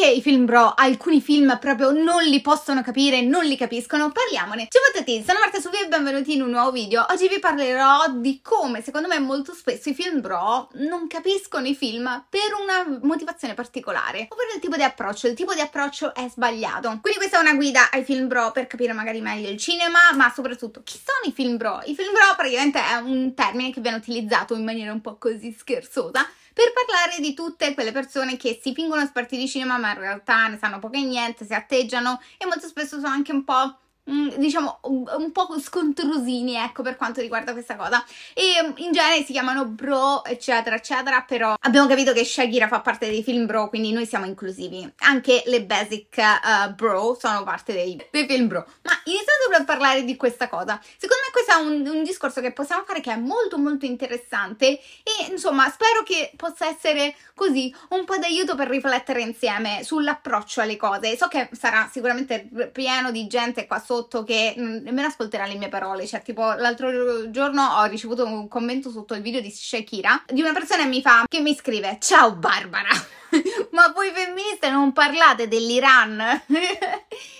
perché i film bro alcuni film proprio non li possono capire, non li capiscono, parliamone. Ciao a tutti, sono Marta Suvi e benvenuti in un nuovo video. Oggi vi parlerò di come, secondo me, molto spesso i film bro non capiscono i film per una motivazione particolare, ovvero il tipo di approccio. Il tipo di approccio è sbagliato. Quindi questa è una guida ai film bro per capire magari meglio il cinema, ma soprattutto chi sono i film bro? I film bro praticamente è un termine che viene utilizzato in maniera un po' così scherzosa per parlare di tutte quelle persone che si fingono esperti di cinema ma in realtà ne sanno poco e niente, si atteggiano e molto spesso sono anche un po' Mm, diciamo un po' scontrosini ecco per quanto riguarda questa cosa e mm, in genere si chiamano bro eccetera eccetera però abbiamo capito che Shagira fa parte dei film bro quindi noi siamo inclusivi anche le basic uh, bro sono parte dei, dei, film bro ma iniziamo proprio a parlare di questa cosa secondo me questo è un, un discorso che possiamo fare che è molto molto interessante e insomma spero che possa essere così un po' d'aiuto per riflettere insieme sull'approccio alle cose so che sarà sicuramente pieno di gente qua sotto prodotto che mm, nemmeno ascolterà le mie parole. Cioè, tipo, l'altro giorno ho ricevuto un commento sotto il video di Shakira di una persona che mi fa, che mi scrive, ciao Barbara, ma voi femministe non parlate dell'Iran?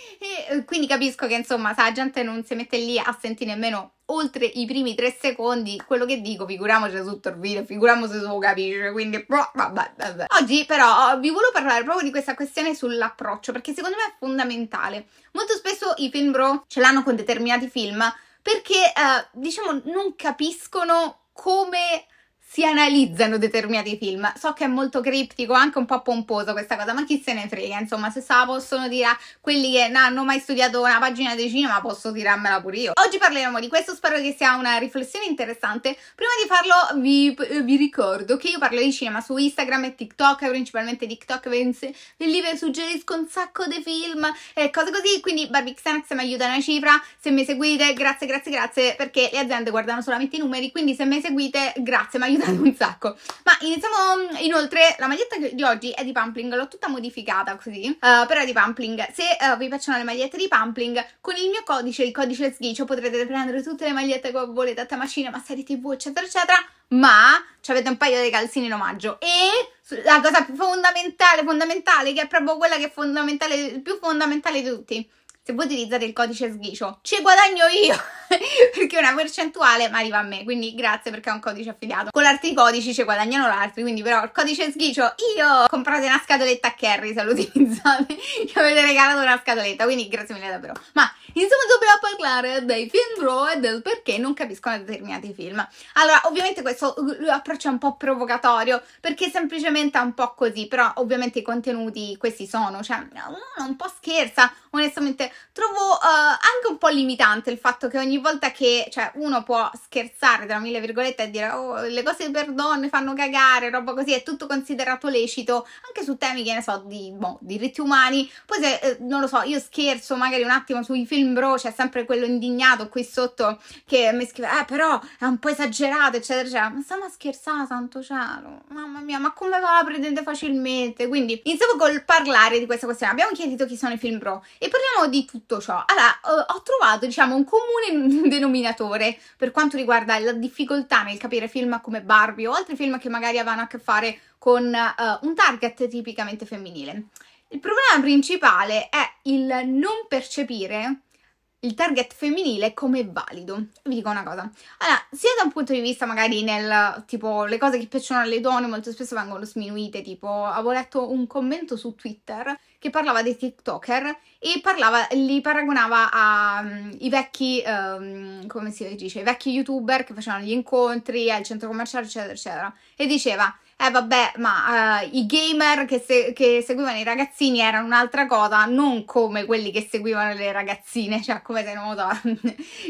Eh, quindi capisco che insomma, sa, la gente non si mette lì a sentire nemmeno oltre i primi tre secondi quello che dico, figuriamoci tutto il video, figuriamoci se lo capisce, quindi vabbè. Oggi però vi volevo parlare proprio di questa questione sull'approccio, perché secondo me è fondamentale. Molto spesso i film bro ce l'hanno con determinati film perché, eh, diciamo, non capiscono come si analizzano determinati film. So che è molto criptico, anche un po' pomposo questa cosa, ma chi se ne frega, insomma, se se la possono dire a quelli che non hanno mai studiato una pagina di cinema, posso tirarmela pure io. Oggi parleremo di questo, spero che sia una riflessione interessante. Prima di farlo vi, vi ricordo che io parlo di cinema su Instagram e TikTok, principalmente TikTok, e lì vi suggerisco un sacco di film e cose così, quindi Barbie Xanax mi aiuta una cifra, se mi seguite grazie, grazie, grazie, perché le aziende guardano solamente i numeri, quindi se mi seguite grazie, mi aiuta pesate un sacco. Ma iniziamo mm, inoltre, la maglietta di oggi è di Pampling l'ho tutta modificata così, uh, però è di Pampling Se uh, vi piacciono le magliette di Pampling con il mio codice, il codice sghiccio, potrete prendere tutte le magliette che volete, a ma serie tv, eccetera, eccetera, ma ci avete un paio di calzini in omaggio. E la cosa più fondamentale, fondamentale, che è proprio quella che è fondamentale, più fondamentale di tutti, se voi utilizzate il codice sghiccio, ci guadagno io! perché una percentuale ma arriva a me, quindi grazie perché è un codice affiliato. Con altri codici ci guadagnano l'altro, quindi però il codice sghicio io comprate una scatoletta a Carrie se lo utilizzate, che avete regalato una scatoletta, quindi grazie mille davvero. Ma insomma dobbiamo parlare dei film raw e del perché non capiscono determinati film. Allora, ovviamente questo uh, approccio è un po' provocatorio perché semplicemente è un po' così, però ovviamente i contenuti questi sono, cioè uno un po' scherza, onestamente trovo uh, anche un po' limitante il fatto che ogni volta che cioè, uno può scherzare, tra mille virgolette, e dire oh, le cose per donne fanno cagare, roba così, è tutto considerato lecito, anche su temi che ne so, di boh, diritti umani, poi se, eh, non lo so, io scherzo magari un attimo sui film bro, c'è sempre quello indignato qui sotto che mi scrive, eh però è un po' esagerato, eccetera, eccetera, ma stiamo a scherzare, santo cielo, mamma mia, ma come va la prendete facilmente? Quindi iniziamo col parlare di questa questione, abbiamo chiarito chi sono i film bro e parliamo di tutto ciò, allora ho trovato diciamo un comune denominatore per quanto riguarda la difficoltà nel capire film come Barbie o altri film che magari avevano a che fare con uh, un target tipicamente femminile. Il problema principale è il non percepire il target femminile come valido. Vi dico una cosa, allora, sia da un punto di vista magari nel tipo le cose che piacciono alle donne molto spesso vengono sminuite, tipo avevo letto un commento su Twitter che parlava dei TikToker e parlava, li paragonava ai mm, um, vecchi, um, come si dice, i vecchi youtuber che facevano gli incontri al centro commerciale, eccetera, eccetera, e diceva eh vabbè, ma eh, i gamer che, se- che, seguivano i ragazzini erano un'altra cosa, non come quelli che seguivano le ragazzine, cioè come se non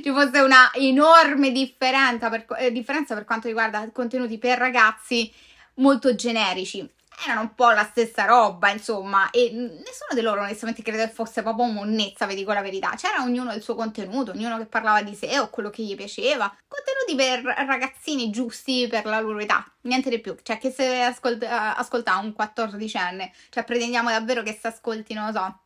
ci fosse una enorme differenza per, eh, differenza per quanto riguarda contenuti per ragazzi molto generici erano un po' la stessa roba, insomma, e nessuno di loro onestamente credo fosse proprio monnezza, vi dico la verità. C'era ognuno il suo contenuto, ognuno che parlava di sé o quello che gli piaceva. Contenuti quindi per ragazzini giusti per la loro età, niente di più. Cioè, che se ascolt- eh, ascolta un 14enne, cioè pretendiamo davvero che si ascolti, non lo so,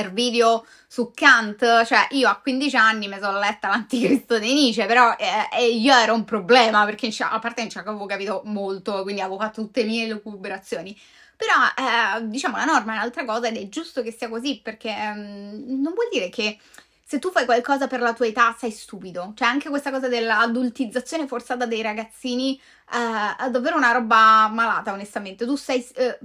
il video su Kant, cioè io a 15 anni mi sono letta l'anticristo di Nietzsche, però eh, eh, io ero un problema perché a parte non ci avevo capito molto, quindi avevo fatto tutte le mie lucubrazioni. Però eh, diciamo la norma è un'altra cosa ed è giusto che sia così perché ehm, non vuol dire che se tu fai qualcosa per la tua età sei stupido. Cioè anche questa cosa dell'adultizzazione forzata dei ragazzini eh, è davvero una roba malata, onestamente. Tu stai eh,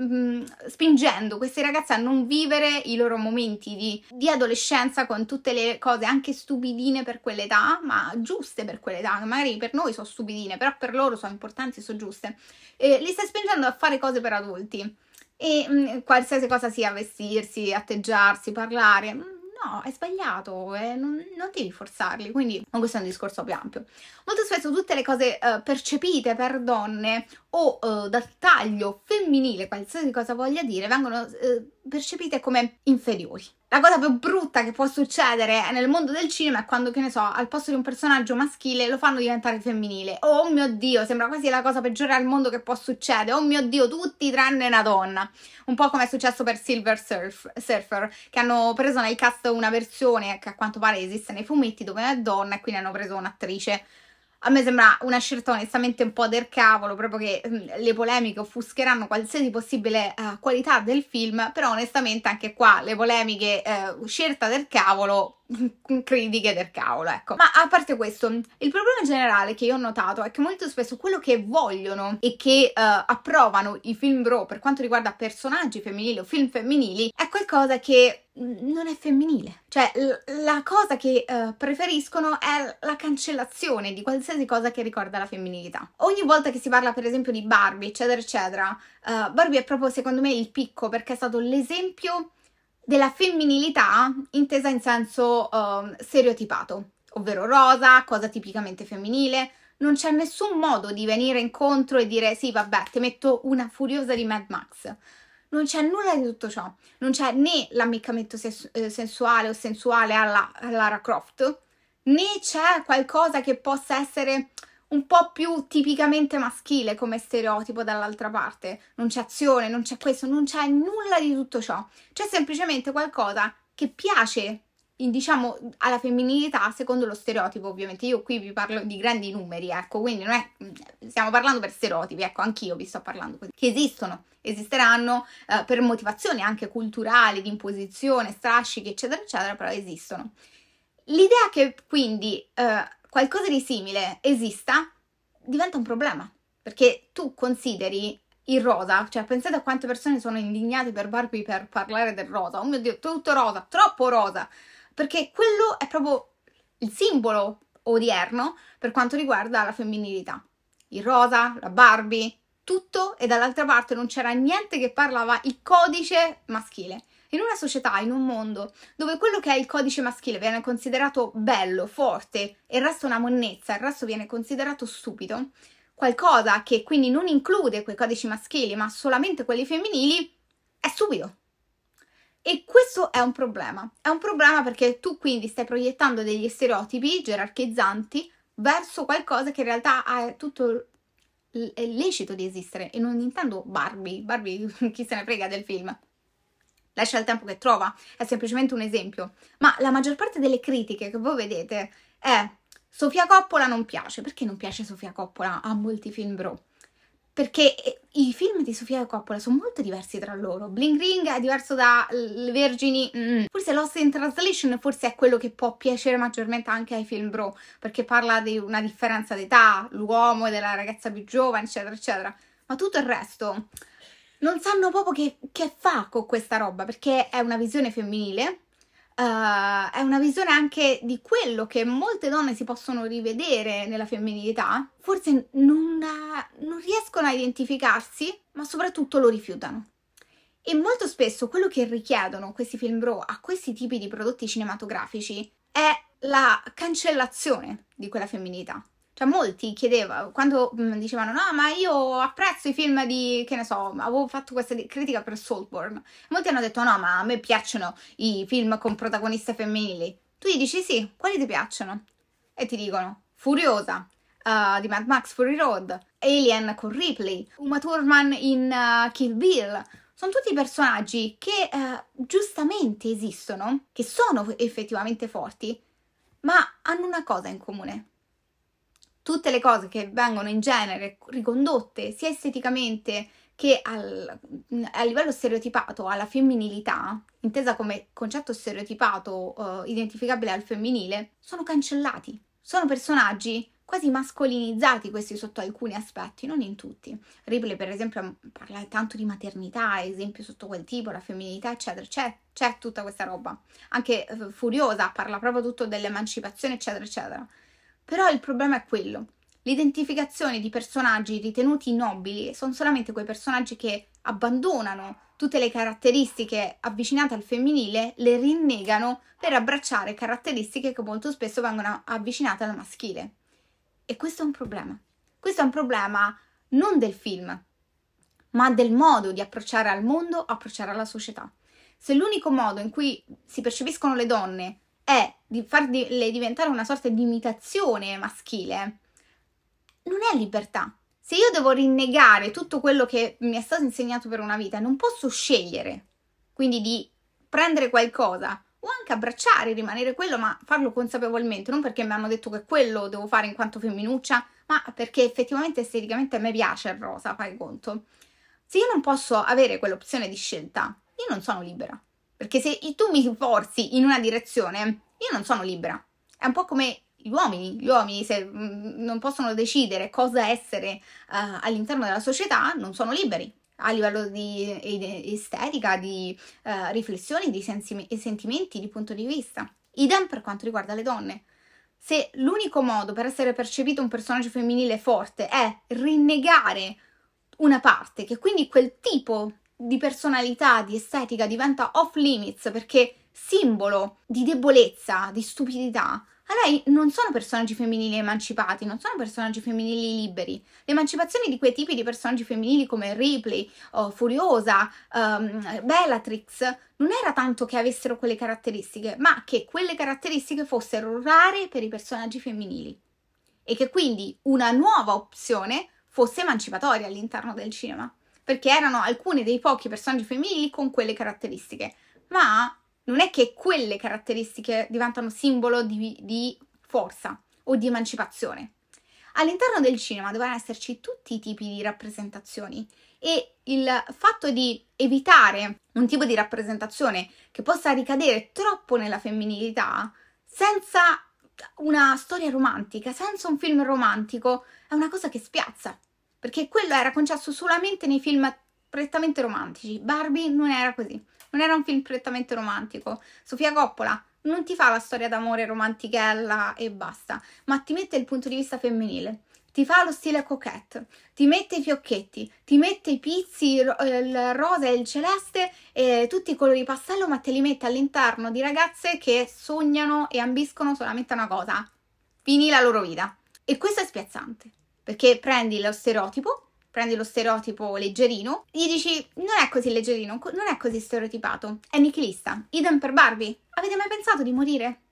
mm, spingendo questi ragazzi a non vivere i loro momenti di, di adolescenza con tutte le cose anche stupidine per quell'età, ma giuste per quell'età, magari per noi sono stupidine, però per loro sono importanti, sono giuste. Eh, li stai spingendo a fare cose per adulti. E mh, mm, qualsiasi cosa sia, vestirsi, atteggiarsi, parlare mm, no, è sbagliato, eh, non, non, devi forzarli, quindi questo è un discorso più ampio. Molto spesso tutte le cose eh, percepite per donne o eh, dal taglio femminile, qualsiasi cosa voglia dire, vengono eh, percepite come inferiori la cosa più brutta che può succedere nel mondo del cinema è quando, che ne so, al posto di un personaggio maschile lo fanno diventare femminile. Oh mio Dio, sembra quasi la cosa peggiore al mondo che può succedere. Oh mio Dio, tutti tranne una donna. Un po' come è successo per Silver Surf, Surfer, che hanno preso nel cast una versione che a quanto pare esiste nei fumetti dove è donna e quindi hanno preso un'attrice a me sembra una scelta onestamente un po' del cavolo, proprio che mm, le polemiche offuscheranno qualsiasi possibile uh, qualità del film, però onestamente anche qua le polemiche uh, scelta del cavolo critiche del cavolo, ecco. Ma a parte questo, il problema generale che io ho notato è che molto spesso quello che vogliono e che uh, approvano i film bro per quanto riguarda personaggi femminili o film femminili è qualcosa che mm, non è femminile. Cioè, la cosa che uh, preferiscono è la cancellazione di qualsiasi cosa che ricorda la femminilità. Ogni volta che si parla, per esempio, di Barbie, eccetera, eccetera, uh, Barbie è proprio, secondo me, il picco perché è stato l'esempio della femminilità intesa in senso uh, stereotipato, ovvero rosa, cosa tipicamente femminile. Non c'è nessun modo di venire incontro e dire sì, vabbè, ti metto una furiosa di Mad Max. Non c'è nulla di tutto ciò. Non c'è né l'ammiccamento sens- eh, sensuale o sensuale alla Lara Croft, né c'è qualcosa che possa essere un po' più tipicamente maschile come stereotipo dall'altra parte. Non c'è azione, non c'è questo, non c'è nulla di tutto ciò. C'è semplicemente qualcosa che piace, diciamo, alla femminilità secondo lo stereotipo, ovviamente. Io qui vi parlo di grandi numeri, ecco, quindi non è mm, stiamo parlando per stereotipi, ecco, anch'io vi sto parlando così, che esistono, esisteranno eh, per motivazioni anche culturali, di imposizione, strascichi, eccetera, eccetera, però esistono. L'idea che quindi eh, qualcosa di simile esista, diventa un problema. Perché tu consideri il rosa, cioè pensate a quante persone sono indignate per Barbie per parlare del rosa. Oh mio Dio, tutto rosa, troppo rosa. Perché quello è proprio il simbolo odierno per quanto riguarda la femminilità. Il rosa, la Barbie, tutto e dall'altra parte non c'era niente che parlava il codice maschile. In una società, in un mondo dove quello che è il codice maschile viene considerato bello, forte e il resto una monnezza, il resto viene considerato stupido, qualcosa che quindi non include quei codici maschili ma solamente quelli femminili è stupido. E questo è un problema. È un problema perché tu quindi stai proiettando degli stereotipi gerarchizzanti verso qualcosa che in realtà è tutto è lecito di esistere e non intendo Barbie, Barbie chi se ne frega del film, lascia il tempo che trova, è semplicemente un esempio, ma la maggior parte delle critiche che voi vedete è Sofia Coppola non piace, perché non piace Sofia Coppola a molti film bro? Perché eh, i film di Sofia Coppola sono molto diversi tra loro. Bling Ring è diverso da Le Vergini. Mm. Forse Lost in Translation forse è quello che può piacere maggiormente anche ai film bro, perché parla di una differenza d'età, l'uomo e della ragazza più giovane, eccetera, eccetera. Ma tutto il resto non sanno proprio che, che fa con questa roba, perché è una visione femminile, Uh, è una visione anche di quello che molte donne si possono rivedere nella femminilità, forse non, non, riescono a identificarsi, ma soprattutto lo rifiutano. E molto spesso quello che richiedono questi film bro a questi tipi di prodotti cinematografici è la cancellazione di quella femminilità cioè molti chiedevano, quando mh, mm, dicevano no ma io apprezzo i film di, che ne so, avevo fatto questa critica per Saltburn, molti hanno detto no ma a me piacciono i film con protagoniste femminili, tu gli dici sì, quali ti piacciono? E ti dicono Furiosa, uh, di Mad Max Fury Road, Alien con Ripley, Uma Thurman in uh, Kill Bill, sono tutti personaggi che uh, giustamente esistono, che sono effettivamente forti, ma hanno una cosa in comune, tutte le cose che vengono in genere ricondotte sia esteticamente che al, mm, a livello stereotipato alla femminilità, intesa come concetto stereotipato eh, identificabile al femminile, sono cancellati. Sono personaggi quasi mascolinizzati questi sotto alcuni aspetti, non in tutti. Ripley, per esempio, parla tanto di maternità, esempio sotto quel tipo, la femminilità, eccetera. C'è, c'è tutta questa roba. Anche eh, Furiosa parla proprio tutto dell'emancipazione, eccetera, eccetera. Però il problema è quello. L'identificazione di personaggi ritenuti nobili sono solamente quei personaggi che abbandonano tutte le caratteristiche avvicinate al femminile, le rinnegano per abbracciare caratteristiche che molto spesso vengono avvicinate al maschile. E questo è un problema. Questo è un problema non del film, ma del modo di approcciare al mondo, approcciare alla società. Se l'unico modo in cui si percepiscono le donne è di farle diventare una sorta di imitazione maschile, non è libertà. Se io devo rinnegare tutto quello che mi è stato insegnato per una vita, non posso scegliere, quindi di prendere qualcosa o anche abbracciare, rimanere quello, ma farlo consapevolmente, non perché mi hanno detto che quello devo fare in quanto femminuccia, ma perché effettivamente esteticamente a me piace il rosa, fai conto. Se io non posso avere quell'opzione di scelta, io non sono libera. Perché se tu mi forzi in una direzione, io non sono libera. È un po' come gli uomini, gli uomini se mm, non possono decidere cosa essere uh, all'interno della società, non sono liberi a livello di, eh, estetica, di uh, riflessioni, di sensi, sentimenti, di punto di vista. Idem per quanto riguarda le donne. Se l'unico modo per essere percepito un personaggio femminile forte è rinnegare una parte, che quindi quel tipo di personalità, di estetica diventa off limits perché simbolo di debolezza, di stupidità. Allora non sono personaggi femminili emancipati, non sono personaggi femminili liberi. L'emancipazione di quei tipi di personaggi femminili come Ripley, oh, Furiosa, um, Bellatrix, non era tanto che avessero quelle caratteristiche, ma che quelle caratteristiche fossero rare per i personaggi femminili e che quindi una nuova opzione fosse emancipatoria all'interno del cinema, perché erano alcuni dei pochi personaggi femminili con quelle caratteristiche, ma non è che quelle caratteristiche diventano simbolo di, di forza o di emancipazione. All'interno del cinema dovranno esserci tutti i tipi di rappresentazioni e il fatto di evitare un tipo di rappresentazione che possa ricadere troppo nella femminilità senza una storia romantica, senza un film romantico, è una cosa che spiazza, perché quello era concesso solamente nei film prettamente romantici. Barbie non era così non era un film prettamente romantico. Sofia Coppola non ti fa la storia d'amore romantichella e basta, ma ti mette il punto di vista femminile. Ti fa lo stile coquette, ti mette i fiocchetti, ti mette i pizzi, il rosa e il celeste e tutti i colori pastello, ma te li mette all'interno di ragazze che sognano e ambiscono solamente una cosa: finì la loro vita. E questo è spiazzante, perché prendi lo stereotipo prendi lo stereotipo leggerino, gli dici non è così leggerino, non è così stereotipato, è nichilista. Idem per Barbie. Avete mai pensato di morire?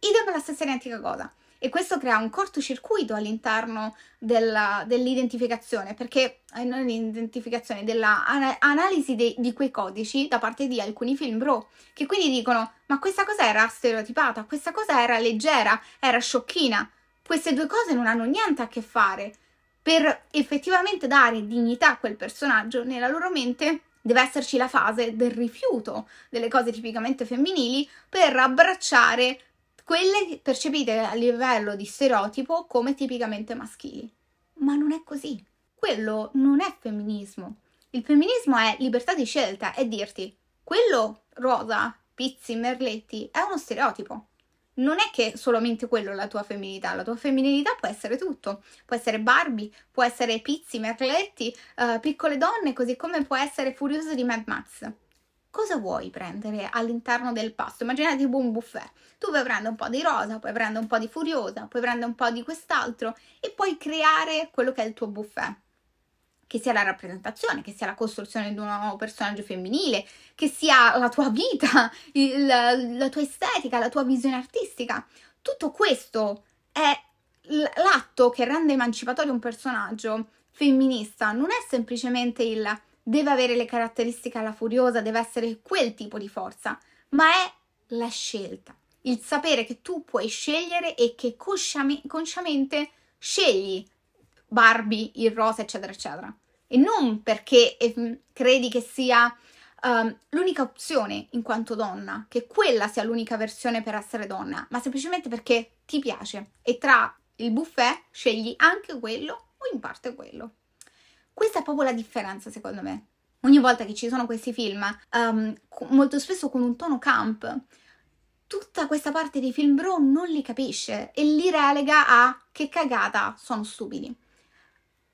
Idem è la stessa identica cosa. E questo crea un cortocircuito all'interno della, dell'identificazione, perché eh, non l'identificazione, dell'analisi de, di quei codici da parte di alcuni film bro, che quindi dicono: Ma questa cosa era stereotipata, questa cosa era leggera, era sciocchina. Queste due cose non hanno niente a che fare per effettivamente dare dignità a quel personaggio, nella loro mente deve esserci la fase del rifiuto delle cose tipicamente femminili per abbracciare quelle percepite a livello di stereotipo come tipicamente maschili. Ma non è così. Quello non è femminismo. Il femminismo è libertà di scelta, è dirti quello rosa, pizzi, merletti, è uno stereotipo non è che solamente quello è la tua femminilità, la tua femminilità può essere tutto, può essere Barbie, può essere Pizzi, Merletti, uh, piccole donne, così come può essere Furioso di Mad Max. Cosa vuoi prendere all'interno del pasto? Immaginati tipo un buffet. Tu puoi prendere un po' di rosa, puoi prendere un po' di furiosa, puoi prendere un po' di quest'altro e puoi creare quello che è il tuo buffet che sia la rappresentazione, che sia la costruzione di un nuovo personaggio femminile, che sia la tua vita, il, la, la tua estetica, la tua visione artistica. Tutto questo è l'atto che rende emancipatorio un personaggio femminista, non è semplicemente il deve avere le caratteristiche alla furiosa, deve essere quel tipo di forza, ma è la scelta, il sapere che tu puoi scegliere e che consciamente scegli Barbie, il rosa, eccetera, eccetera. E non perché eh, mm, credi che sia um, l'unica opzione in quanto donna, che quella sia l'unica versione per essere donna, ma semplicemente perché ti piace e tra il buffet scegli anche quello o in parte quello. Questa è proprio la differenza, secondo me. Ogni volta che ci sono questi film, um, molto spesso con un tono camp, tutta questa parte dei film bro non li capisce e li relega a che cagata, sono stupidi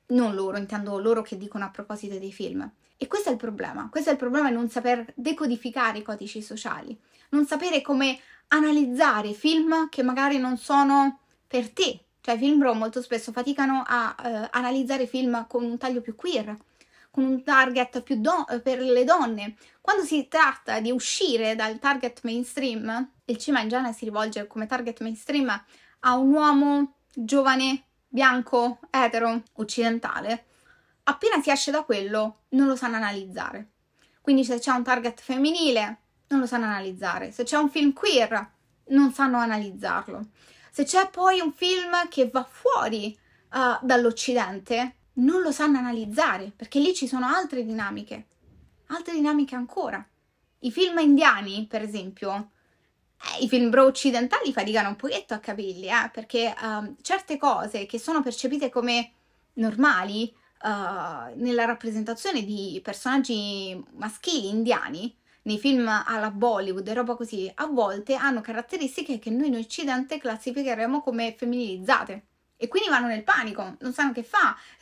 non loro, intendo loro che dicono a proposito dei film. E questo è il problema, questo è il problema non saper decodificare i codici sociali, non sapere come analizzare film che magari non sono per te, cioè i film bro molto spesso faticano a eh, analizzare film con un taglio più queer, con un target più don- per le donne. Quando si tratta di uscire dal target mainstream, il cinema in genere si rivolge come target mainstream a un uomo giovane bianco, etero, occidentale, appena si esce da quello non lo sanno analizzare. Quindi se c'è un target femminile non lo sanno analizzare, se c'è un film queer non sanno analizzarlo. Se c'è poi un film che va fuori uh, dall'Occidente, non lo sanno analizzare, perché lì ci sono altre dinamiche, altre dinamiche ancora. I film indiani, per esempio, eh, i film bro occidentali faticano un pochetto a capirli, eh, perché um, certe cose che sono percepite come normali uh, nella rappresentazione di personaggi maschili indiani, nei film alla Bollywood e roba così, a volte hanno caratteristiche che noi in Occidente classificheremo come femminilizzate. E quindi vanno nel panico, non sanno che fa,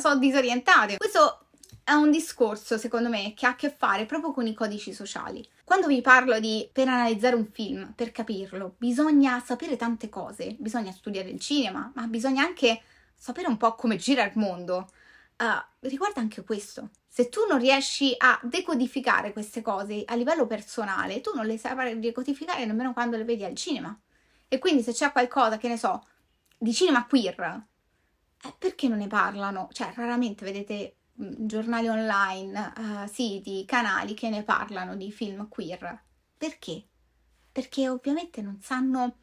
sono disorientate. Questo è un discorso, secondo me, che ha a che fare proprio con i codici sociali. Quando vi parlo di per analizzare un film, per capirlo, bisogna sapere tante cose, bisogna studiare il cinema, ma bisogna anche sapere un po' come gira il mondo. Uh, riguarda anche questo. Se tu non riesci a decodificare queste cose a livello personale, tu non le saprai decodificare nemmeno quando le vedi al cinema. E quindi se c'è qualcosa, che ne so, di cinema queer, eh, perché non ne parlano? Cioè, raramente vedete Mm, giornali online, uh, eh, siti, canali che ne parlano di film queer. Perché? Perché ovviamente non sanno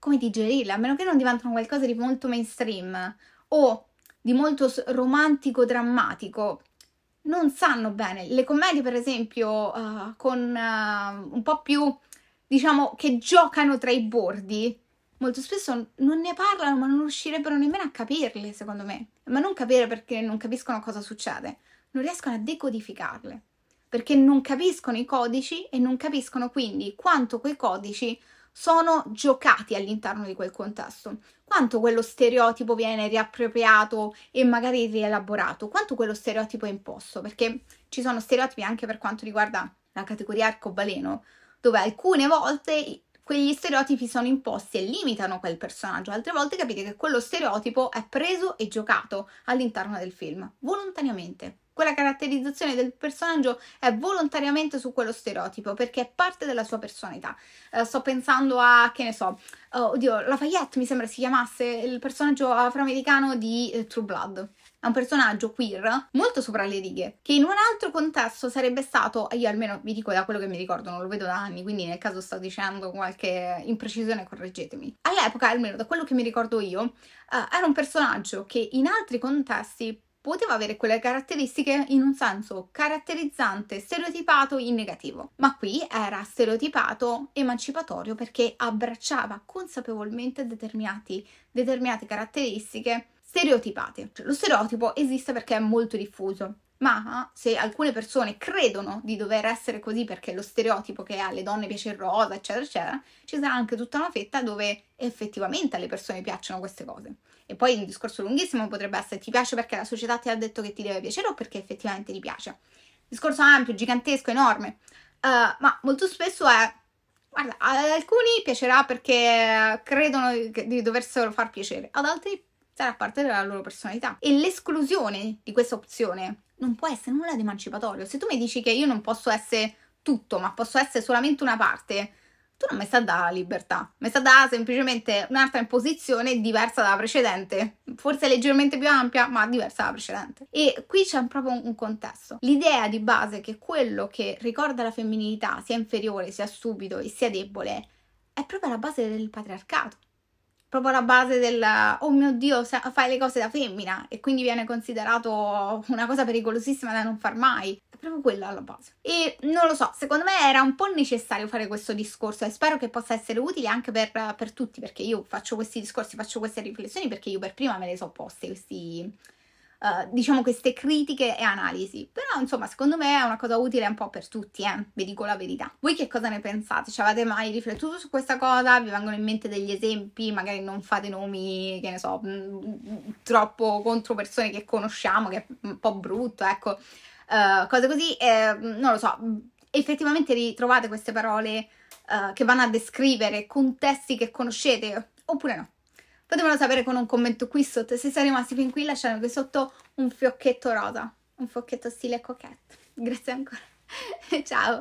come digerirla, a meno che non diventano qualcosa di molto mainstream o di molto romantico drammatico. Non sanno bene. Le commedie, per esempio, uh, con uh, un po' più diciamo che giocano tra i bordi, molto spesso non ne parlano, ma non riuscirebbero nemmeno a capirle, secondo me. Ma non capire perché non capiscono cosa succede, non riescono a decodificarle, perché non capiscono i codici e non capiscono quindi quanto quei codici sono giocati all'interno di quel contesto, quanto quello stereotipo viene riappropriato e magari rielaborato, quanto quello stereotipo è imposto, perché ci sono stereotipi anche per quanto riguarda la categoria arcobaleno, dove alcune volte quegli stereotipi sono imposti e limitano quel personaggio, altre volte capite che quello stereotipo è preso e giocato all'interno del film, volontariamente. Quella caratterizzazione del personaggio è volontariamente su quello stereotipo perché è parte della sua personalità. Uh, sto pensando a, che ne so, uh, oddio, Lafayette mi sembra si chiamasse il personaggio afroamericano di uh, True Blood è un personaggio queer molto sopra le righe, che in un altro contesto sarebbe stato, io almeno vi dico da quello che mi ricordo, non lo vedo da anni, quindi nel caso sto dicendo qualche imprecisione, correggetemi. All'epoca, almeno da quello che mi ricordo io, uh, era un personaggio che in altri contesti poteva avere quelle caratteristiche in un senso caratterizzante, stereotipato in negativo, ma qui era stereotipato emancipatorio perché abbracciava consapevolmente determinate caratteristiche stereotipate. Cioè, lo stereotipo esiste perché è molto diffuso. Ma ah, se alcune persone credono di dover essere così perché lo stereotipo che alle donne piace il rosa, eccetera, eccetera, ci sarà anche tutta una fetta dove effettivamente alle persone piacciono queste cose. E poi un discorso lunghissimo potrebbe essere ti piace perché la società ti ha detto che ti deve piacere o perché effettivamente ti piace. Discorso ampio, gigantesco, enorme. Uh, ma molto spesso è guarda, ad alcuni piacerà perché credono di doverselo far piacere, ad altri sarà parte della loro personalità. E l'esclusione di questa opzione non può essere nulla di emancipatorio. Se tu mi dici che io non posso essere tutto, ma posso essere solamente una parte, tu non mi sta la libertà, mi sta dando semplicemente un'altra imposizione diversa dalla precedente, forse leggermente più ampia, ma diversa dalla precedente. E qui c'è proprio un contesto. L'idea di base che quello che ricorda la femminilità sia inferiore, sia stupido e sia debole, è proprio la base del patriarcato proprio la base del oh mio dio, fai le cose da femmina e quindi viene considerato una cosa pericolosissima da non far mai. È proprio quella alla base. E non lo so, secondo me era un po' necessario fare questo discorso e spero che possa essere utile anche per, per tutti perché io faccio questi discorsi, faccio queste riflessioni perché io per prima me le so poste questi eh, diciamo queste critiche e analisi. Però insomma secondo me è una cosa utile un po' per tutti, eh, vi dico la verità. Voi che cosa ne pensate? Ci avete mai riflettuto su questa cosa? Vi vengono in mente degli esempi? Magari non fate nomi, che ne so, mm, mm, troppo contro persone che conosciamo, che è un po' brutto, ecco. Uh, cose così, eh, non lo so, effettivamente ritrovate queste parole uh, che vanno a descrivere contesti che conoscete oppure no? fatemelo sapere con un commento qui sotto. Se siete rimasti fin qui, lasciate qui sotto un fiocchetto rosa, un fiocchetto stile coquette. Grazie ancora. Ciao!